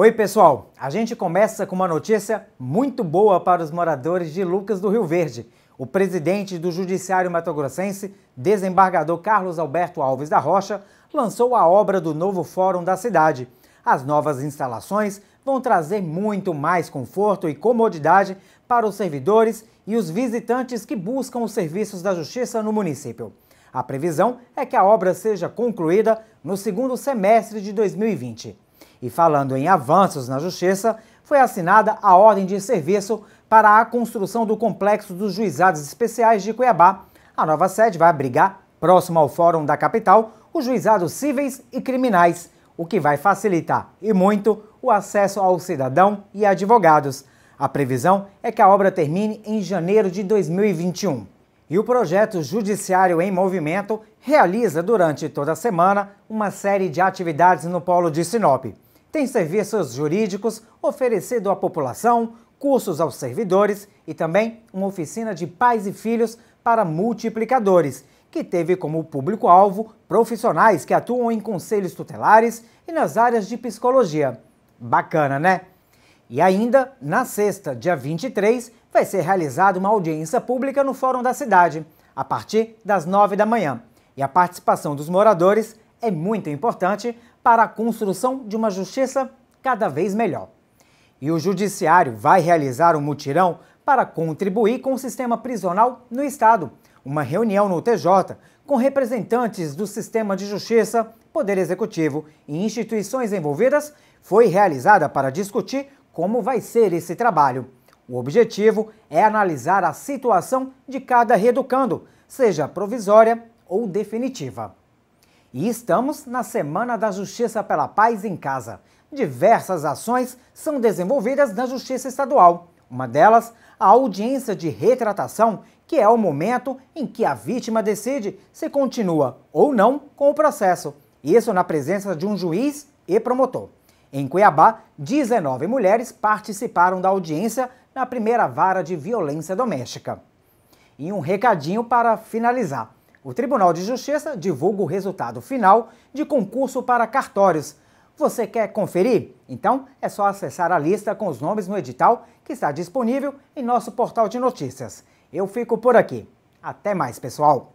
Oi, pessoal! A gente começa com uma notícia muito boa para os moradores de Lucas do Rio Verde. O presidente do Judiciário Matogrossense, desembargador Carlos Alberto Alves da Rocha, lançou a obra do novo Fórum da cidade. As novas instalações vão trazer muito mais conforto e comodidade para os servidores e os visitantes que buscam os serviços da Justiça no município. A previsão é que a obra seja concluída no segundo semestre de 2020. E falando em avanços na Justiça, foi assinada a ordem de serviço para a construção do complexo dos juizados especiais de Cuiabá. A nova sede vai abrigar, próximo ao Fórum da Capital, os juizados cíveis e criminais, o que vai facilitar e muito o acesso ao cidadão e advogados. A previsão é que a obra termine em janeiro de 2021. E o projeto Judiciário em Movimento realiza durante toda a semana uma série de atividades no Polo de Sinop tem serviços jurídicos oferecido à população, cursos aos servidores e também uma oficina de pais e filhos para multiplicadores, que teve como público-alvo profissionais que atuam em conselhos tutelares e nas áreas de psicologia. Bacana, né? E ainda, na sexta, dia 23, vai ser realizada uma audiência pública no Fórum da Cidade, a partir das nove da manhã. E a participação dos moradores é muito importante para a construção de uma justiça cada vez melhor. E o Judiciário vai realizar um mutirão para contribuir com o sistema prisional no Estado. Uma reunião no TJ com representantes do sistema de justiça, Poder Executivo e instituições envolvidas foi realizada para discutir como vai ser esse trabalho. O objetivo é analisar a situação de cada reeducando, seja provisória ou definitiva. E estamos na Semana da Justiça pela Paz em Casa. Diversas ações são desenvolvidas na Justiça Estadual. Uma delas, a audiência de retratação, que é o momento em que a vítima decide se continua ou não com o processo. Isso na presença de um juiz e promotor. Em Cuiabá, 19 mulheres participaram da audiência na primeira vara de violência doméstica. E um recadinho para finalizar. O Tribunal de Justiça divulga o resultado final de concurso para cartórios. Você quer conferir? Então é só acessar a lista com os nomes no edital que está disponível em nosso portal de notícias. Eu fico por aqui. Até mais, pessoal!